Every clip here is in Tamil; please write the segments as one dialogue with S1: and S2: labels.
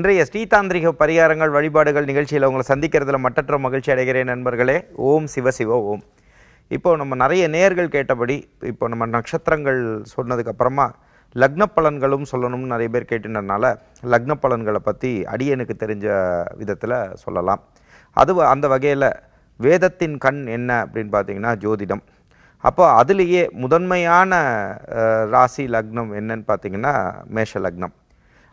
S1: இன்றைய ஸ்ரீதாந்திரிக பரிகாரங்கள் வழிபாடுகள் நிகழ்ச்சியில் உங்களை சந்திக்கிறதுல மட்டற்ற மகிழ்ச்சி அடைகிறேன் நண்பர்களே ஓம் சிவசிவ ஓம் இப்போ நம்ம நிறைய நேர்கள் கேட்டபடி இப்போ நம்ம நட்சத்திரங்கள் சொன்னதுக்கப்புறமா லக்ன பலன்களும் சொல்லணும்னு நிறைய பேர் கேட்டுனதுனால லக்ன பலன்களை பற்றி அடியனுக்கு தெரிஞ்ச விதத்தில் சொல்லலாம் அது அந்த வகையில் வேதத்தின் கண் என்ன அப்படின்னு பார்த்தீங்கன்னா ஜோதிடம் அப்போ அதுலேயே முதன்மையான ராசி லக்னம் என்னன்னு பார்த்தீங்கன்னா மேஷ லக்னம்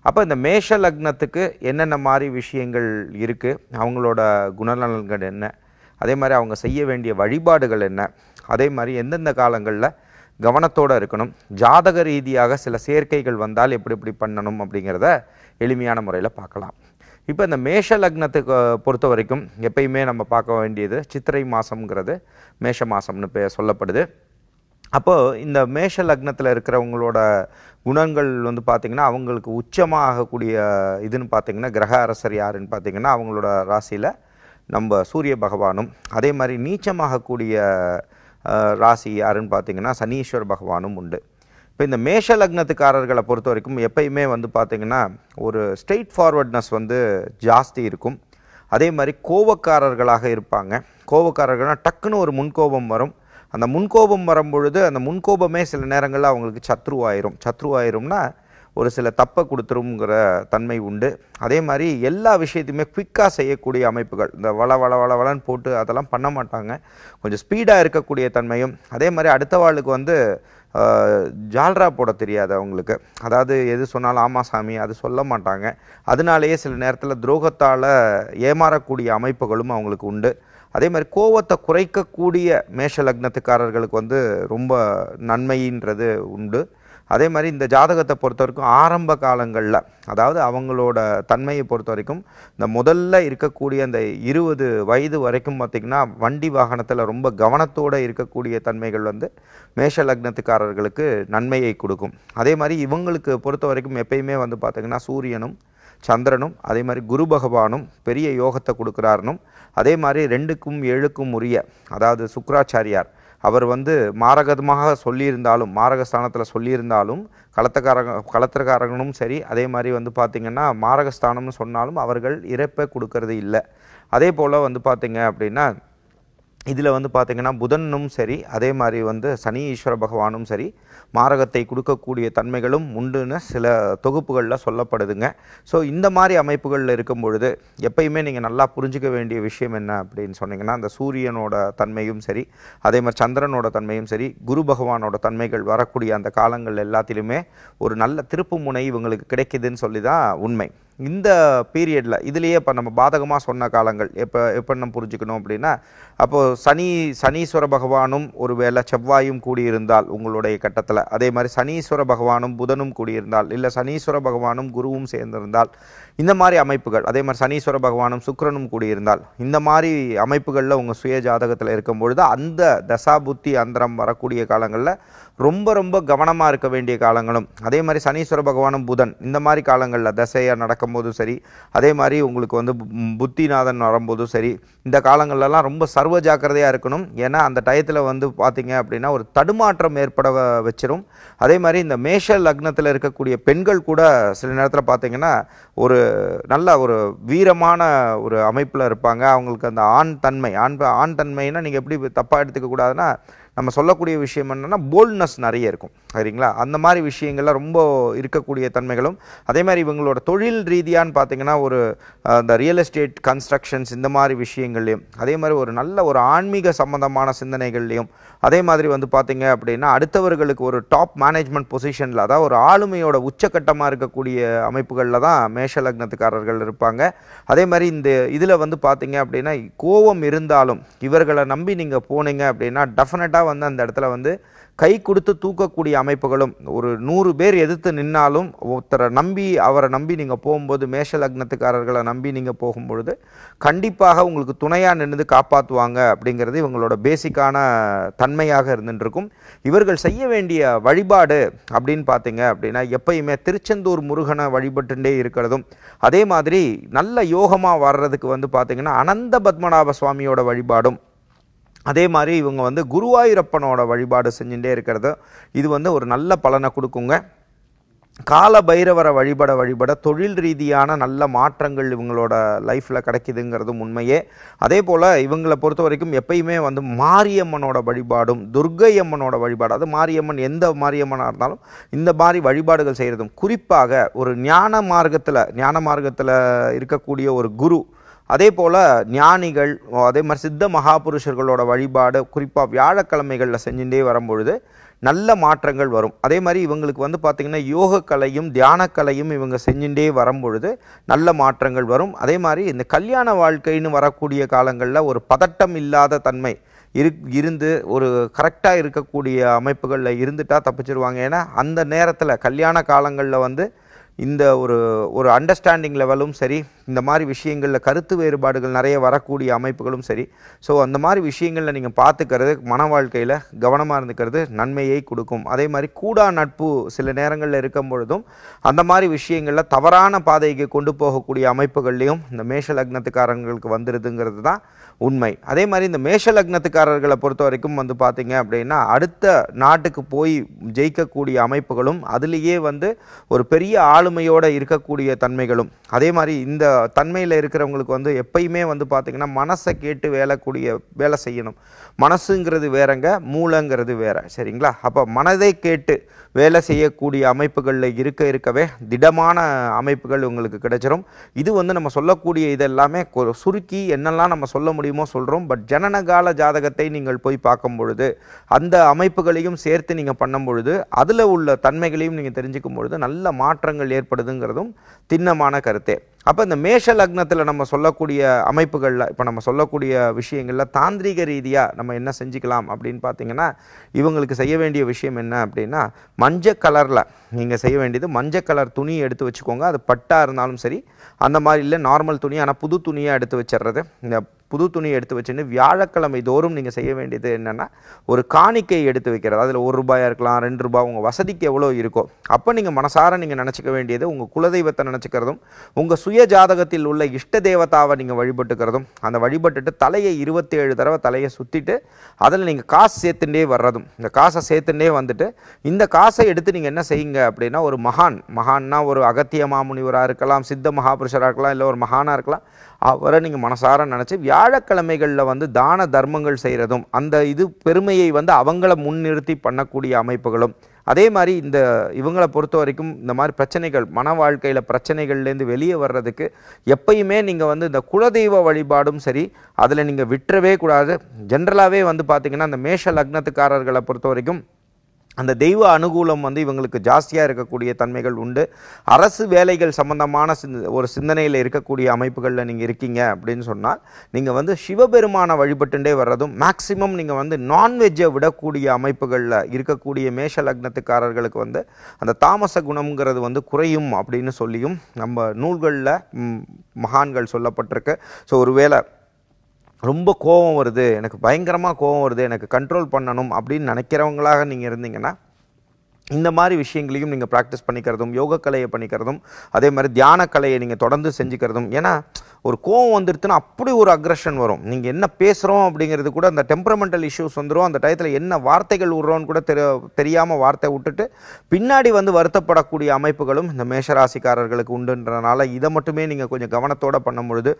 S1: அப்போ இந்த மேஷ லக்னத்துக்கு என்னென்ன மாதிரி விஷயங்கள் இருக்குது அவங்களோட குணநலன்கள் என்ன அதே மாதிரி அவங்க செய்ய வேண்டிய வழிபாடுகள் என்ன அதே மாதிரி எந்தெந்த காலங்களில் கவனத்தோடு இருக்கணும் ஜாதக ரீதியாக சில சேர்க்கைகள் வந்தால் எப்படி எப்படி பண்ணணும் அப்படிங்கிறத எளிமையான முறையில் பார்க்கலாம் இப்போ இந்த மேஷ லக்னத்துக்கு பொறுத்த வரைக்கும் எப்பயுமே நம்ம பார்க்க வேண்டியது சித்திரை மாதம்ங்கிறது மேஷ மாதம்னு சொல்லப்படுது அப்போது இந்த மேஷ லக்னத்தில் இருக்கிறவங்களோட குணங்கள் வந்து பார்த்திங்கன்னா அவங்களுக்கு உச்சமாகக்கூடிய இதுன்னு பார்த்திங்கன்னா கிரக அரசர் யாருன்னு பார்த்திங்கன்னா அவங்களோட ராசியில் நம்ம சூரிய பகவானும் அதே மாதிரி நீச்சமாகக்கூடிய ராசி யாருன்னு பார்த்திங்கன்னா சனீஸ்வர் பகவானும் உண்டு இப்போ இந்த மேஷ லக்னத்துக்காரர்களை பொறுத்த வரைக்கும் எப்பயுமே வந்து பார்த்திங்கன்னா ஒரு ஸ்ட்ரெயிட் ஃபார்வர்ட்னஸ் வந்து ஜாஸ்தி இருக்கும் அதே மாதிரி கோவக்காரர்களாக இருப்பாங்க கோவக்காரர்கள்னால் டக்குன்னு ஒரு முன்கோபம் வரும் அந்த முன்கோபம் வரும்பொழுது அந்த முன்கோபமே சில நேரங்களில் அவங்களுக்கு சத்ருவாயிரும் சத்ருவாயிரும்னா ஒரு சில தப்பை கொடுத்துருங்கிற தன்மை உண்டு அதே மாதிரி எல்லா விஷயத்தையுமே குவிக்காக செய்யக்கூடிய அமைப்புகள் இந்த வள வள வள வளன்னு போட்டு அதெல்லாம் பண்ண மாட்டாங்க கொஞ்சம் ஸ்பீடாக இருக்கக்கூடிய தன்மையும் அதே மாதிரி அடுத்த வாளுக்கு வந்து ஜால்ரா போட தெரியாது அவங்களுக்கு அதாவது எது சொன்னாலும் ஆமா சாமி அது சொல்ல மாட்டாங்க அதனாலேயே சில நேரத்தில் துரோகத்தால் ஏமாறக்கூடிய அமைப்புகளும் அவங்களுக்கு உண்டு அதே மாதிரி கோவத்தை குறைக்கக்கூடிய மேஷ லக்னத்துக்காரர்களுக்கு வந்து ரொம்ப நன்மைன்றது உண்டு அதே மாதிரி இந்த ஜாதகத்தை பொறுத்த வரைக்கும் ஆரம்ப காலங்களில் அதாவது அவங்களோட தன்மையை பொறுத்த வரைக்கும் இந்த முதல்ல இருக்கக்கூடிய அந்த இருபது வயது வரைக்கும் பார்த்திங்கன்னா வண்டி வாகனத்தில் ரொம்ப கவனத்தோடு இருக்கக்கூடிய தன்மைகள் வந்து மேஷ லக்னத்துக்காரர்களுக்கு நன்மையை கொடுக்கும் அதே மாதிரி இவங்களுக்கு பொறுத்த வரைக்கும் எப்பயுமே வந்து பார்த்திங்கன்னா சூரியனும் சந்திரனும் அதே மாதிரி குரு பகவானும் பெரிய யோகத்தை கொடுக்குறாருனும் அதே மாதிரி ரெண்டுக்கும் ஏழுக்கும் உரிய அதாவது சுக்கராச்சாரியார் அவர் வந்து மாரகமாக சொல்லியிருந்தாலும் மாரகஸ்தானத்தில் சொல்லியிருந்தாலும் களத்தக்காரங்க களத்திரக்காரங்களும் சரி அதே மாதிரி வந்து பார்த்திங்கன்னா மாரகஸ்தானம்னு சொன்னாலும் அவர்கள் இறப்பை கொடுக்கறது இல்லை அதே போல் வந்து பார்த்திங்க அப்படின்னா இதில் வந்து பார்த்திங்கன்னா புதனும் சரி அதே மாதிரி வந்து சனி ஈஸ்வர பகவானும் சரி மாரகத்தை கொடுக்கக்கூடிய தன்மைகளும் உண்டுன்னு சில தொகுப்புகளில் சொல்லப்படுதுங்க ஸோ இந்த மாதிரி அமைப்புகளில் இருக்கும் பொழுது எப்பயுமே நீங்கள் நல்லா புரிஞ்சிக்க வேண்டிய விஷயம் என்ன அப்படின்னு சொன்னிங்கன்னா அந்த சூரியனோட தன்மையும் சரி அதே மாதிரி சந்திரனோட தன்மையும் சரி குரு பகவானோட தன்மைகள் வரக்கூடிய அந்த காலங்கள் எல்லாத்திலுமே ஒரு நல்ல திருப்பு முனை இவங்களுக்கு கிடைக்குதுன்னு சொல்லி தான் உண்மை இந்த பீரியடில் இதுலேயே இப்போ நம்ம பாதகமாக சொன்ன காலங்கள் எப்போ எப்போ நம்ம புரிஞ்சுக்கணும் அப்படின்னா அப்போது சனி சனீஸ்வர பகவானும் ஒரு வேளை செவ்வாயும் கூடியிருந்தால் உங்களுடைய கட்டத்தில் அதே மாதிரி சனீஸ்வர பகவானும் புதனும் கூடியிருந்தால் இல்லை சனீஸ்வர பகவானும் குருவும் சேர்ந்திருந்தால் இந்த மாதிரி அமைப்புகள் அதே மாதிரி சனீஸ்வர பகவானும் சுக்கரனும் கூடியிருந்தால் இந்த மாதிரி அமைப்புகளில் உங்கள் சுய ஜாதகத்தில் இருக்கும் பொழுது அந்த புத்தி அந்தரம் வரக்கூடிய காலங்களில் ரொம்ப ரொம்ப கவனமாக இருக்க வேண்டிய காலங்களும் அதே மாதிரி சனீஸ்வர பகவானும் புதன் இந்த மாதிரி காலங்களில் தசையாக நடக்க பார்க்கும்போதும் சரி அதே மாதிரி உங்களுக்கு வந்து புத்திநாதன் வரும்போதும் சரி இந்த காலங்கள்லாம் ரொம்ப சர்வ ஜாக்கிரதையாக இருக்கணும் ஏன்னா அந்த டயத்தில் வந்து பார்த்திங்க அப்படின்னா ஒரு தடுமாற்றம் ஏற்பட வச்சிடும் அதே மாதிரி இந்த மேஷ லக்னத்தில் இருக்கக்கூடிய பெண்கள் கூட சில நேரத்தில் பார்த்திங்கன்னா ஒரு நல்ல ஒரு வீரமான ஒரு அமைப்பில் இருப்பாங்க அவங்களுக்கு அந்த ஆண் தன்மை ஆண் ஆண் தன்மைன்னா நீங்கள் எப்படி தப்பாக எடுத்துக்க கூடாதுன்னா நம்ம சொல்லக்கூடிய விஷயம் என்னென்னா போல்ட்னஸ் நிறைய இருக்கும் சரிங்களா அந்த மாதிரி விஷயங்கள்லாம் ரொம்ப இருக்கக்கூடிய தன்மைகளும் அதே மாதிரி இவங்களோட தொழில் ரீதியான்னு பார்த்தீங்கன்னா ஒரு இந்த ரியல் எஸ்டேட் கன்ஸ்ட்ரக்ஷன்ஸ் இந்த மாதிரி விஷயங்கள்லையும் அதே மாதிரி ஒரு நல்ல ஒரு ஆன்மீக சம்மந்தமான சிந்தனைகள்லையும் அதே மாதிரி வந்து பார்த்தீங்க அப்படின்னா அடுத்தவர்களுக்கு ஒரு டாப் மேனேஜ்மெண்ட் பொசிஷனில் அதாவது ஒரு ஆளுமையோட உச்சக்கட்டமாக இருக்கக்கூடிய அமைப்புகளில் தான் மேஷ லக்னத்துக்காரர்கள் இருப்பாங்க அதே மாதிரி இந்த இதில் வந்து பார்த்தீங்க அப்படின்னா கோபம் இருந்தாலும் இவர்களை நம்பி நீங்கள் போனீங்க அப்படின்னா டெஃபினட்டாக வந்து அந்த இடத்துல வந்து கை கொடுத்து தூக்கக்கூடிய அமைப்புகளும் ஒரு நூறு பேர் எதிர்த்து நின்னாலும் ஒருத்தரை நம்பி அவரை நம்பி நீங்கள் போகும்போது மேஷ லக்னத்துக்காரர்களை நம்பி நீங்கள் போகும்பொழுது கண்டிப்பாக உங்களுக்கு துணையாக நின்று காப்பாற்றுவாங்க அப்படிங்கிறது இவங்களோட பேசிக்கான தன்மையாக இருந்துட்டுருக்கும் இவர்கள் செய்ய வேண்டிய வழிபாடு அப்படின்னு பார்த்தீங்க அப்படின்னா எப்பயுமே திருச்செந்தூர் முருகனை வழிபட்டுண்டே இருக்கிறதும் அதே மாதிரி நல்ல யோகமாக வர்றதுக்கு வந்து பார்த்திங்கன்னா அனந்த பத்மநாப சுவாமியோட வழிபாடும் அதே மாதிரி இவங்க வந்து குருவாயூரப்பனோட வழிபாடு செஞ்சுட்டே இருக்கிறது இது வந்து ஒரு நல்ல பலனை கொடுக்குங்க கால பைரவரை வழிபட வழிபட தொழில் ரீதியான நல்ல மாற்றங்கள் இவங்களோட லைஃப்பில் கிடைக்கிதுங்கிறதும் உண்மையே அதே போல் இவங்களை பொறுத்த வரைக்கும் எப்பயுமே வந்து மாரியம்மனோட வழிபாடும் துர்கை அம்மனோட வழிபாடு அது மாரியம்மன் எந்த மாரியம்மனாக இருந்தாலும் இந்த மாதிரி வழிபாடுகள் செய்கிறதும் குறிப்பாக ஒரு ஞான மார்க்கத்தில் ஞான மார்க்கத்தில் இருக்கக்கூடிய ஒரு குரு அதே போல் ஞானிகள் அதே மாதிரி சித்த மகாபுருஷர்களோட வழிபாடு குறிப்பாக வியாழக்கிழமைகளில் செஞ்சுட்டே வரும்பொழுது நல்ல மாற்றங்கள் வரும் அதே மாதிரி இவங்களுக்கு வந்து பார்த்திங்கன்னா யோகக்கலையும் தியானக்கலையும் இவங்க செஞ்சுட்டே வரும்பொழுது நல்ல மாற்றங்கள் வரும் அதே மாதிரி இந்த கல்யாண வாழ்க்கைன்னு வரக்கூடிய காலங்களில் ஒரு பதட்டம் இல்லாத தன்மை இரு இருந்து ஒரு கரெக்டாக இருக்கக்கூடிய அமைப்புகளில் இருந்துட்டால் தப்பிச்சிருவாங்க ஏன்னா அந்த நேரத்தில் கல்யாண காலங்களில் வந்து இந்த ஒரு ஒரு அண்டர்ஸ்டாண்டிங் லெவலும் சரி இந்த மாதிரி விஷயங்களில் கருத்து வேறுபாடுகள் நிறைய வரக்கூடிய அமைப்புகளும் சரி ஸோ அந்த மாதிரி விஷயங்களில் நீங்கள் பார்த்துக்கிறது மன வாழ்க்கையில் கவனமாக இருந்துக்கிறது நன்மையை கொடுக்கும் அதே மாதிரி கூடா நட்பு சில நேரங்களில் இருக்கும் பொழுதும் அந்த மாதிரி விஷயங்களில் தவறான பாதைக்கு கொண்டு போகக்கூடிய அமைப்புகள்லேயும் இந்த மேஷ லக்னத்துக்காரங்களுக்கு வந்துடுதுங்கிறது தான் உண்மை அதே மாதிரி இந்த மேஷ லக்னத்துக்காரர்களை பொறுத்த வரைக்கும் வந்து பார்த்தீங்க அப்படின்னா அடுத்த நாட்டுக்கு போய் ஜெயிக்கக்கூடிய அமைப்புகளும் அதுலேயே வந்து ஒரு பெரிய ஆள் ஆளுமையோடு இருக்கக்கூடிய தன்மைகளும் அதே மாதிரி இந்த தன்மையில் இருக்கிறவங்களுக்கு வந்து எப்பயுமே வந்து பார்த்திங்கன்னா மனசை கேட்டு வேலைக்கூடிய வேலை செய்யணும் மனசுங்கிறது வேறங்க மூளைங்கிறது வேற சரிங்களா அப்போ மனதை கேட்டு வேலை செய்யக்கூடிய அமைப்புகளில் இருக்க இருக்கவே திடமான அமைப்புகள் உங்களுக்கு கிடைச்சிரும் இது வந்து நம்ம சொல்லக்கூடிய இதெல்லாமே சுருக்கி என்னெல்லாம் நம்ம சொல்ல முடியுமோ சொல்கிறோம் பட் ஜனனகால ஜாதகத்தை நீங்கள் போய் பார்க்கும் பொழுது அந்த அமைப்புகளையும் சேர்த்து நீங்கள் பண்ணும் பொழுது அதில் உள்ள தன்மைகளையும் நீங்கள் தெரிஞ்சுக்கும் பொழுது நல்ல மாற்றங்கள் ஏற்படுதுங்கிறதும் திண்ணமான கருத்தே அப்போ இந்த மேஷ லக்னத்தில் நம்ம சொல்லக்கூடிய அமைப்புகளில் இப்போ நம்ம சொல்லக்கூடிய விஷயங்களில் தாந்திரிக ரீதியாக நம்ம என்ன செஞ்சுக்கலாம் அப்படின்னு பார்த்தீங்கன்னா இவங்களுக்கு செய்ய வேண்டிய விஷயம் என்ன அப்படின்னா மஞ்சள் கலரில் நீங்கள் செய்ய வேண்டியது மஞ்சள் கலர் துணி எடுத்து வச்சுக்கோங்க அது பட்டாக இருந்தாலும் சரி அந்த மாதிரி இல்லை நார்மல் துணி ஆனால் புது துணியாக எடுத்து வச்சிடுறது இந்த புது துணி எடுத்து வச்சுன்னு வியாழக்கிழமை தோறும் நீங்கள் செய்ய வேண்டியது என்னென்னா ஒரு காணிக்கை எடுத்து வைக்கிறது அதில் ஒரு ரூபாயாக இருக்கலாம் ரெண்டு ரூபா உங்கள் வசதிக்கு எவ்வளோ இருக்கோ அப்போ நீங்கள் மனசார நீங்கள் நினச்சிக்க வேண்டியது உங்கள் குலதெய்வத்தை நினச்சிக்கிறதும் உங்கள் சுய ஜாதகத்தில் உள்ள இஷ்ட தேவதாவை நீங்கள் வழிபட்டுக்கிறதும் அந்த வழிபட்டுட்டு தலையை இருபத்தி ஏழு தடவை தலையை சுற்றிட்டு அதில் நீங்கள் காசு சேர்த்துட்டே வர்றதும் இந்த காசை சேர்த்துட்டே வந்துட்டு இந்த காசை எடுத்து நீங்கள் என்ன செய்யுங்க அப்படின்னா ஒரு மகான் மகான்னா ஒரு அகத்திய மாமுனிவராக இருக்கலாம் சித்த மகாபுருஷராக இருக்கலாம் இல்லை ஒரு மகானாக இருக்கலாம் அவரை நீங்கள் மனசார நினச்சி வியாழக்கிழமைகளில் வந்து தான தர்மங்கள் செய்கிறதும் அந்த இது பெருமையை வந்து அவங்கள முன்னிறுத்தி பண்ணக்கூடிய அமைப்புகளும் அதே மாதிரி இந்த இவங்களை பொறுத்த வரைக்கும் இந்த மாதிரி பிரச்சனைகள் மன வாழ்க்கையில் பிரச்சனைகள்லேருந்து வெளியே வர்றதுக்கு எப்பயுமே நீங்கள் வந்து இந்த குலதெய்வ வழிபாடும் சரி அதில் நீங்கள் விட்டுறவே கூடாது ஜென்ரலாகவே வந்து பார்த்திங்கன்னா இந்த மேஷ லக்னத்துக்காரர்களை பொறுத்த வரைக்கும் அந்த தெய்வ அனுகூலம் வந்து இவங்களுக்கு ஜாஸ்தியாக இருக்கக்கூடிய தன்மைகள் உண்டு அரசு வேலைகள் சம்பந்தமான ஒரு சிந்தனையில் இருக்கக்கூடிய அமைப்புகளில் நீங்கள் இருக்கீங்க அப்படின்னு சொன்னால் நீங்கள் வந்து சிவபெருமானை வழிபட்டுண்டே வர்றதும் மேக்சிமம் நீங்கள் வந்து நான்வெஜ்ஜை விடக்கூடிய அமைப்புகளில் இருக்கக்கூடிய மேஷ லக்னத்துக்காரர்களுக்கு வந்து அந்த தாமச குணம்ங்கிறது வந்து குறையும் அப்படின்னு சொல்லியும் நம்ம நூல்களில் மகான்கள் சொல்லப்பட்டிருக்கு ஸோ ஒருவேளை ரொம்ப கோபம் வருது எனக்கு பயங்கரமாக கோபம் வருது எனக்கு கண்ட்ரோல் பண்ணணும் அப்படின்னு நினைக்கிறவங்களாக நீங்கள் இருந்தீங்கன்னா இந்த மாதிரி விஷயங்களையும் நீங்கள் ப்ராக்டிஸ் பண்ணிக்கிறதும் யோகக்கலையை பண்ணிக்கிறதும் அதே மாதிரி தியான கலையை நீங்கள் தொடர்ந்து செஞ்சுக்கிறதும் ஏன்னா ஒரு கோவம் வந்துடுதுன்னா அப்படி ஒரு அக்ரஷன் வரும் நீங்கள் என்ன பேசுகிறோம் அப்படிங்கிறது கூட அந்த டெம்பரமெண்டல் இஷ்யூஸ் வந்துடும் அந்த டயத்தில் என்ன வார்த்தைகள் விடுறோன்னு கூட தெரிய தெரியாமல் வார்த்தை விட்டுட்டு பின்னாடி வந்து வருத்தப்படக்கூடிய அமைப்புகளும் இந்த மேஷராசிக்காரர்களுக்கு உண்டுன்றனால இதை மட்டுமே நீங்கள் கொஞ்சம் கவனத்தோடு பண்ணும் பொழுது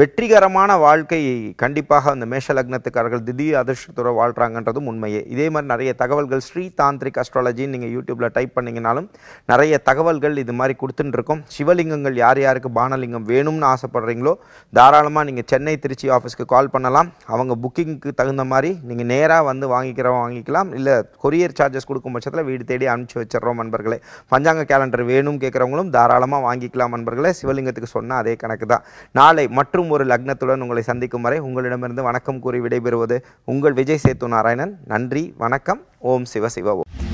S1: வெற்றிகரமான வாழ்க்கை கண்டிப்பாக அந்த மேஷ லக்னத்துக்காரர்கள் திடீர் அதிர்ஷ்டத்தோடு வாழ்கிறாங்கன்றதும் உண்மையே இதே மாதிரி நிறைய தகவல்கள் ஸ்ரீ தாந்திரிக் அஸ்ட்ராலஜின்னு நீங்கள் யூடியூப்பில் டைப் பண்ணிங்கனாலும் நிறைய தகவல்கள் இது மாதிரி கொடுத்துட்டு இருக்கோம் சிவலிங்கங்கள் யார் யாருக்கு பானலிங்கம் வேணும்னு ஆசைப்படுறீங்க இருக்கீங்களோ தாராளமாக நீங்கள் சென்னை திருச்சி ஆஃபீஸ்க்கு கால் பண்ணலாம் அவங்க புக்கிங்க்கு தகுந்த மாதிரி நீங்கள் நேராக வந்து வாங்கிக்கிறோம் வாங்கிக்கலாம் இல்லை கொரியர் சார்ஜஸ் கொடுக்கும் பட்சத்தில் வீடு தேடி அனுப்பிச்சி வச்சிடறோம் நண்பர்களே பஞ்சாங்க கேலண்டர் வேணும் கேட்குறவங்களும் தாராளமாக வாங்கிக்கலாம் நண்பர்களே சிவலிங்கத்துக்கு சொன்னால் அதே கணக்கு தான் நாளை மற்றும் ஒரு லக்னத்துடன் உங்களை சந்திக்கும் வரை உங்களிடமிருந்து வணக்கம் கூறி விடைபெறுவது உங்கள் விஜய் சேத்து நாராயணன் நன்றி வணக்கம் ஓம் சிவ சிவ ஓம்